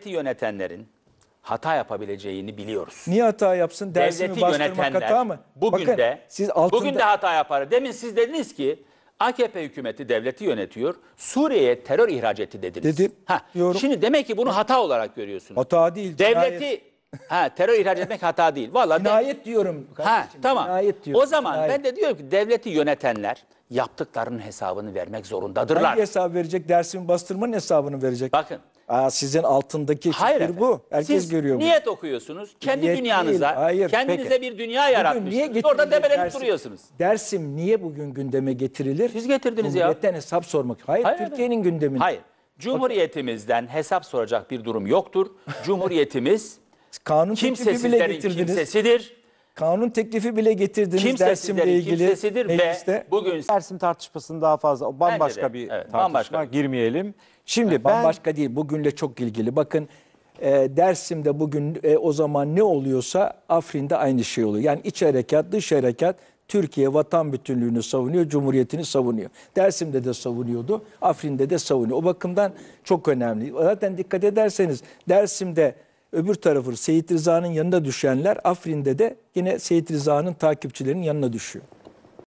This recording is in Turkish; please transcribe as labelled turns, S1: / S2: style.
S1: Devleti yönetenlerin hata yapabileceğini biliyoruz.
S2: Niye hata yapsın? Dersimi Devleti bastırmak yönetenler hata mı? bugün Bakın, de siz altında, bugün de hata
S1: yapar. Demin siz dediniz ki AKP hükümeti devleti yönetiyor. Suriye'ye terör ihraç etti dediniz. Dedim, Ha, şimdi demek ki bunu hata olarak görüyorsunuz. hata değil. Devleti ha terör ihraç etmek hata değil. Vallahi de- Cinayet diyorum Ha tamam. cinayet diyorum. O zaman Cinayet. ben de diyorum ki devleti yönetenler yaptıklarının hesabını vermek zorundadırlar. Hangi
S2: hesap verecek? Dersimi bastırmanın hesabını verecek. Bakın Aa, sizin altındaki Hayır fikir efendim. bu. Herkes Siz görüyor bunu.
S1: niyet okuyorsunuz. Kendi Niyet dünyanıza, hayır, kendinize peki. bir dünya yaratmışsınız. Orada debelenip dersin? duruyorsunuz.
S2: Dersim niye bugün gündeme getirilir? Siz getirdiniz ya. Milletten hesap sormak. Hayır, Hayır, Türkiye'nin gündemini. Hayır.
S1: Cumhuriyetimizden hesap soracak bir durum yoktur. Cumhuriyetimiz Kanun teklifi bile kimsesidir
S2: kanun teklifi bile getirdiniz Kimsesizlerin dersimle ilgili. kimsesidir ve
S1: bugün Dersim tartışmasını
S2: daha fazla bambaşka bir Evet, tartışma bambaşka. girmeyelim. Şimdi ben Bambaşka değil bugünle çok ilgili. Bakın e, Dersim'de bugün e, o zaman ne oluyorsa Afrin'de aynı şey oluyor. Yani iç harekat dış harekat Türkiye vatan bütünlüğünü savunuyor, cumhuriyetini savunuyor. Dersim'de de savunuyordu, Afrin'de de savunuyor. O bakımdan çok önemli. Zaten dikkat ederseniz Dersim'de Öbür tarafı Seyit Rıza'nın yanına düşenler Afrin'de de yine Seyit Rıza'nın takipçilerinin yanına düşüyor.